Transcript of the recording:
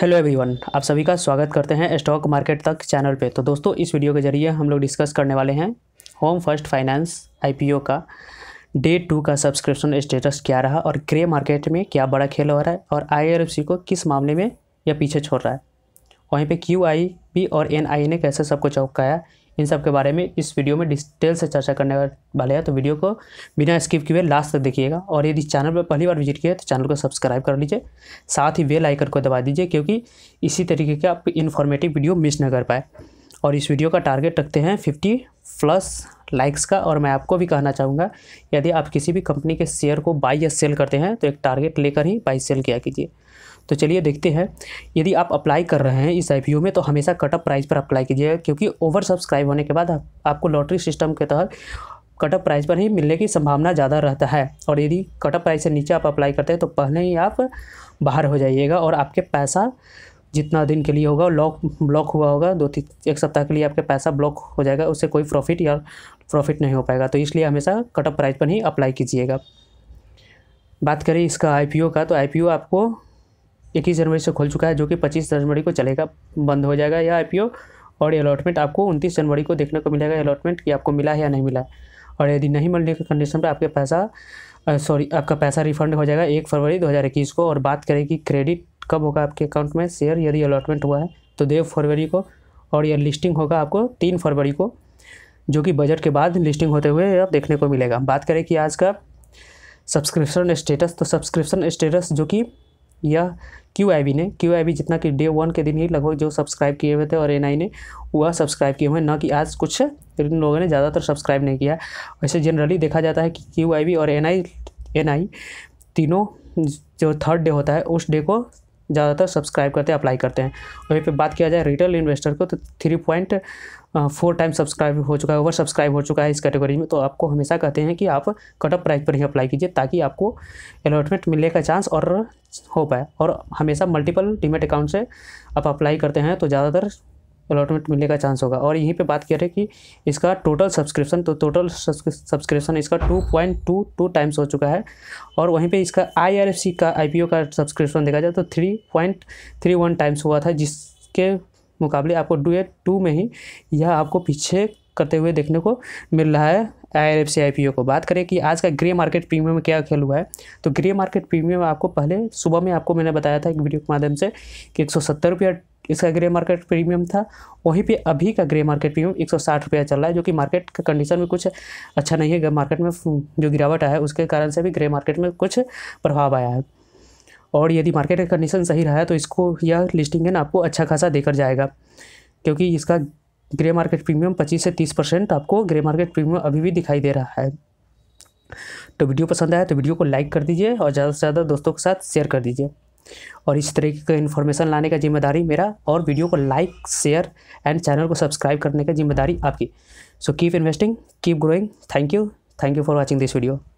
hello everyone आप सभी का स्वागत करते हैं स्टॉक मार्केट तक चैनल पे तो दोस्तों इस वीडियो के जरिए हम लोग डिस्कस करने वाले हैं होम फर्स्ट फाइनेंस आईपीओ का डे टू का सब्सक्रिप्शन स्टेटस क्या रहा और ग्रे मार्केट में क्या बड़ा खेल हो रहा है और आई को किस मामले में यह पीछे छोड़ रहा है वहीं पर क्यू और एन ने कैसे सबको चौंकाया इन सब के बारे में इस वीडियो में डिटेल से चर्चा करने वाले हैं तो वीडियो को बिना स्किप किए लास्ट तक देखिएगा और यदि चैनल पर पहली बार विजिट किया तो चैनल को सब्सक्राइब कर लीजिए साथ ही बेल आइकन को दबा दीजिए क्योंकि इसी तरीके के आप इन्फॉर्मेटिव वीडियो मिस ना कर पाए और इस वीडियो का टारगेट रखते हैं फिफ्टी प्लस लाइक्स का और मैं आपको भी कहना चाहूँगा यदि आप किसी भी कंपनी के शेयर को बाई या सेल करते हैं तो एक टारगेट लेकर ही बाई सेल किया कीजिए तो चलिए देखते हैं यदि आप अप्लाई कर रहे हैं इस आई में तो हमेशा कटअप प्राइस पर अप्लाई कीजिएगा क्योंकि ओवर सब्सक्राइब होने के बाद आप, आपको लॉटरी सिस्टम के तहत कटअप प्राइस पर ही मिलने की संभावना ज़्यादा रहता है और यदि कटअप प्राइस से नीचे आप अप्लाई करते हैं तो पहले ही आप बाहर हो जाइएगा और आपके पैसा जितना दिन के लिए होगा लॉक ब्लॉक हुआ होगा दो तीन एक सप्ताह के लिए आपके पैसा ब्लॉक हो जाएगा उससे कोई प्रॉफिट या प्रॉफिट नहीं हो पाएगा तो इसलिए हमेशा कटअप प्राइस पर ही अप्लाई कीजिएगा बात करें इसका आईपीओ का तो आईपीओ आपको इक्कीस जनवरी से खुल चुका है जो कि पच्चीस जनवरी को चलेगा बंद हो जाएगा यह आई और अलॉटमेंट आपको उनतीस जनवरी को देखने को मिलेगा अलॉटमेंट कि आपको मिला है या नहीं मिला और यदि नहीं मिलने की कंडीशन पर आपके पैसा सॉरी आपका पैसा रिफंड हो जाएगा एक फरवरी दो हज़ार इक्कीस को और बात करें कि क्रेडिट कब होगा आपके अकाउंट में शेयर यदि अलॉटमेंट हुआ है तो दो फरवरी को और यह लिस्टिंग होगा आपको तीन फरवरी को जो कि बजट के बाद लिस्टिंग होते हुए अब देखने को मिलेगा बात करें कि आज का सब्सक्रिप्शन स्टेटस तो सब्सक्रिप्शन स्टेटस जो कि यह क्यू आई बी ने क्यू आई बी जितना कि डे वन के दिन ही लगभग जो सब्सक्राइब किए हुए थे और एन आई ने वह सब्सक्राइब किए हुए ना कि आज कुछ इन लोगों ने ज़्यादातर सब्सक्राइब नहीं किया वैसे जनरली देखा जाता है कि क्यू आई बी और एन आई एन आई तीनों जो थर्ड डे होता है उस डे को ज़्यादातर सब्सक्राइब करते हैं अप्लाई करते हैं वहीं पर बात किया जाए रिटेल इन्वेस्टर को तो three point four time subscribe हो चुका है ओवर सब्सक्राइब हो चुका है इस कैटेगरी में तो आपको हमेशा कहते हैं कि आप कट ऑफ प्राइस पर ही अप्लाई कीजिए ताकि आपको अलॉटमेंट मिलने का चांस और हो पाए और हमेशा मल्टीपल डीमेट अकाउंट से आप अप्लाई करते हैं तो ज़्यादातर अलॉटमेंट मिलने का चांस होगा और यहीं पे बात कर रहे हैं कि इसका टोटल सब्सक्रिप्शन तो टोटल सब्सक्रिप्शन इसका two point two two times हो चुका है और वहीं पे इसका आईआरएफसी का आईपीओ का सब्सक्रिप्शन देखा जाए तो three point three one times हुआ था जिसके मुकाबले आपको डू एट टू में ही यह आपको पीछे करते हुए देखने को मिल रहा है I R F C I P O को बात करें कि आज का ग्रे मार्केट प्रीमियम में क्या खेल हुआ है तो ग्रे मार्केट प्रीमियम आपको पहले सुबह में आपको मैंने बताया था एक वीडियो के माध्यम से कि एक सौ सत्तर रुपया इसका ग्रे मार्केट प्रीमियम था वहीं पे अभी का ग्रे मार्केट प्रीमियम एक सौ रुपया चल रहा है जो कि मार्केट का कंडीशन में कुछ अच्छा नहीं है मार्केट में जो गिरावट आया है उसके कारण से भी ग्रे मार्केट में कुछ प्रभाव आया है और यदि मार्केट का कंडीशन सही रहा है तो इसको यह लिस्टिंग है आपको अच्छा खासा देकर जाएगा क्योंकि इसका ग्रे मार्केट प्रीमियम 25 से 30 परसेंट आपको ग्रे मार्केट प्रीमियम अभी भी दिखाई दे रहा है तो वीडियो पसंद आया तो वीडियो को लाइक कर दीजिए और ज़्यादा से ज़्यादा दोस्तों के साथ शेयर कर दीजिए और इस तरीके का इन्फॉर्मेशन लाने का जिम्मेदारी मेरा और वीडियो को लाइक शेयर एंड चैनल को सब्सक्राइब करने का जिम्मेदारी आपकी so keep investing keep growing thank you thank you for watching this video